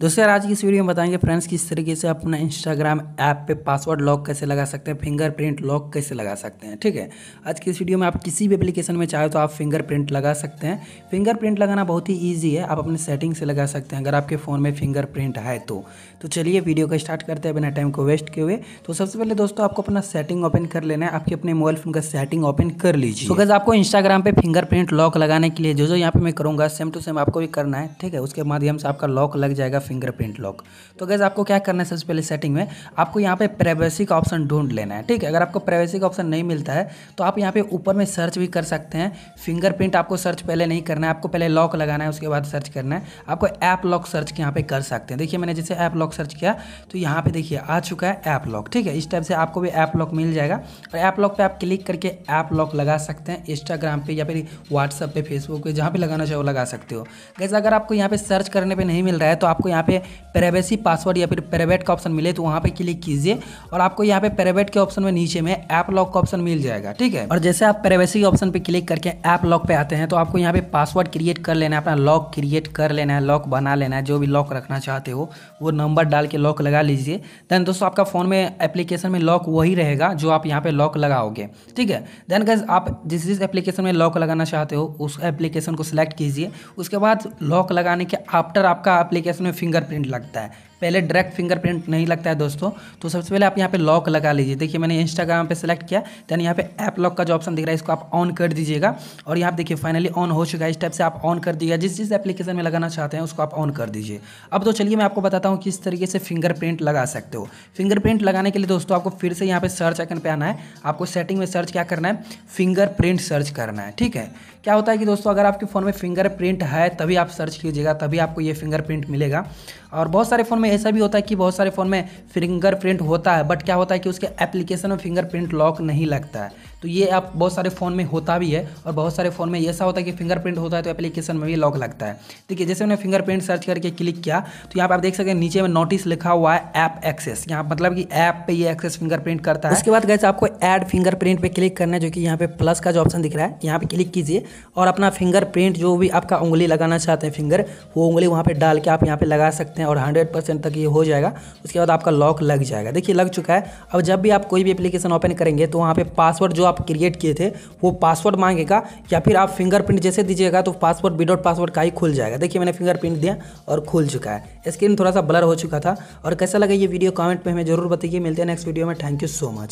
दोस्तों आज की इस वीडियो में बताएंगे फ्रेंड्स किस तरीके से अपना इंस्टाग्राम ऐप पे पासवर्ड लॉक कैसे लगा सकते हैं फिंगरप्रिंट लॉक कैसे लगा सकते हैं ठीक है आज की इस वीडियो में आप किसी भी एप्लीकेशन में चाहे तो आप फिंगरप्रिंट लगा सकते हैं फिंगरप्रिंट लगाना बहुत ही ईजी है आप अपने सेटिंग से लगा सकते हैं अगर आपके फ़ोन में फिंगरप्रिंट है तो, तो चलिए वीडियो का स्टार्ट करते हैं बिना टाइम को वेस्ट किए हुए तो सबसे पहले दोस्तों आपको अपना सेटिंग ओपन कर लेना है आपके अपने मोबाइल फ़ोन का सेटिंग ओपन कर लीजिए तो आपको इंस्टाग्राम पर फिंगरप्रिंट लॉक लगाने के लिए जो जो यहाँ पर मैं करूँगा सेम टू सेम आपको भी करना है ठीक है उसके माध्यम से आपका लॉक लग जाएगा फिंगरप्रिंट लॉक तो गैस आपको क्या करना है सबसे पहले सेटिंग में आपको यहाँ पे प्राइवेसी का ऑप्शन ढूंढ लेना है ठीक है अगर आपको प्राइवेसी का ऑप्शन नहीं मिलता है तो आप यहाँ पे ऊपर में सर्च भी कर सकते हैं फिंगरप्रिंट आपको सर्च पहले नहीं करना है आपको पहले लॉक लगाना है उसके बाद सर्च करना है आपको ऐप लॉक सर्च यहाँ पे कर सकते हैं देखिए मैंने जैसे ऐप लॉक सर्च किया तो यहाँ पे देखिए आ चुका है ऐप लॉक ठीक है इस टाइप से आपको भी ऐप लॉक मिल जाएगा और ऐप लॉक पर आप क्लिक करके ऐप लॉक लगा सकते हैं इंस्टाग्राम पर या फिर व्हाट्सअप पे फेसबुक पे जहाँ पर लगाना चाहे वो लगा सकते हो गैस अगर आपको यहाँ पर सर्च करने पर नहीं मिल रहा है तो आपको यहाँ पे प्राइवेसी पासवर्ड या फिर प्राइवेट का ऑप्शन मिले तो वहाँ पे क्लिक कीजिए और आपको यहाँ पे प्राइवेट के ऑप्शन में नीचे में ऐप लॉक का ऑप्शन मिल जाएगा ठीक है और जैसे आप प्राइवेसी ऑप्शन पे क्लिक करके ऐप लॉक पे आते हैं तो आपको यहाँ पे पासवर्ड क्रिएट कर लेना है अपना लॉक क्रिएट कर लेना है लॉक बना लेना है जो भी लॉक रखना चाहते हो वो नंबर डाल के लॉक लगा लीजिए देन दोस्तों आपका फ़ोन में एप्लीकेशन में लॉक वही रहेगा जो आप यहाँ पे लॉक लगाओगे ठीक है देन गज आप जिस जिस एप्लीकेशन में लॉक लगाना चाहते हो उस एप्लीकेशन को सिलेक्ट कीजिए उसके बाद लॉक लगाने के आफ्टर आपका एप्लीकेशन में फिंगरप्रिंट लगता है पहले डायरेक्ट फिंगरप्रिंट नहीं लगता है दोस्तों तो सबसे पहले आप यहाँ पे लॉक लगा लीजिए देखिए मैंने इंस्टाग्राम पे सेलेक्ट किया दैन यहाँ पे ऐप लॉक का जो ऑप्शन दिख रहा है इसको आप ऑन कर दीजिएगा और यहाँ देखिए फाइनली ऑन हो चुका है इस टाइप से आप ऑन कर दीजिएगा जिस जिस एप्लीकेशन में लगाना चाहते हैं उसको आप ऑन कर दीजिए अब तो चलिए मैं आपको बताता हूँ किस तरीके से फिंगरप्रिंट लगा सकते हो फिंगरप्रिंट लगाने के लिए दोस्तों आपको फिर से यहाँ पर सर्च आइकन पर आना है आपको सेटिंग में सर्च क्या करना है फिंगरप्रिंट सर्च करना है ठीक है क्या होता है कि दोस्तों अगर आपके फ़ोन में फिंगरप्रिंट है तभी आप सर्च कीजिएगा तभी आपको ये फिंगरप्रिंट मिलेगा और बहुत सारे फ़ोन में ऐसा भी होता है कि बहुत सारे फ़ोन में फिंगरप्रिंट होता है बट क्या होता है कि उसके एप्लीकेशन में फिंगरप्रिंट लॉक नहीं लगता है तो ये आप बहुत सारे फ़ोन में होता भी है और बहुत सारे फ़ोन में ऐसा होता है कि फिंगरप्रिंट होता है तो एप्लीकेशन में भी लॉक लगता है ठीक है जैसे मैंने फिंगरप्रिंट सर्च करके क्लिक किया तो यहाँ पर आप देख सकते हैं नीचे में नोटिस लिखा हुआ है ऐप एक्सेस यहाँ मतलब कि ऐप पर ये एक्सेस फिंगरप्रिंट करता है उसके बाद गए आपको एड फिंगरप्रिंट पर क्लिक करना है जो कि यहाँ पे प्लस का जो ऑप्शन दिख रहा है यहाँ पे क्लिक कीजिए और अपना फिंगरप्रिंट जो भी आपका उंगली लगाना चाहते हैं फिंगर वो उंगली वहाँ पर डाल के आप यहाँ पर लगा लगा सकते हैं और हंड्रेड परसेंट तक ये हो जाएगा उसके बाद आपका लॉक लग जाएगा देखिए लग चुका है अब जब भी आप कोई भी एप्लीकेशन ओपन करेंगे तो वहाँ पे पासवर्ड जो आप क्रिएट किए थे वो पासवर्ड मांगेगा या फिर आप फिंगरप्रिंट जैसे दीजिएगा तो पासवर्ड विदाउट पासवर्ड का ही खुल जाएगा देखिए मैंने फिंगरप्रिंट दिया और खुल चुका है स्क्रीन थोड़ा सा ब्लर हो चुका था और कैसा लगा ये वीडियो कमेंट में हमें जरूर बताइए मिलते हैं नेक्स्ट वीडियो में थैंक यू सो मच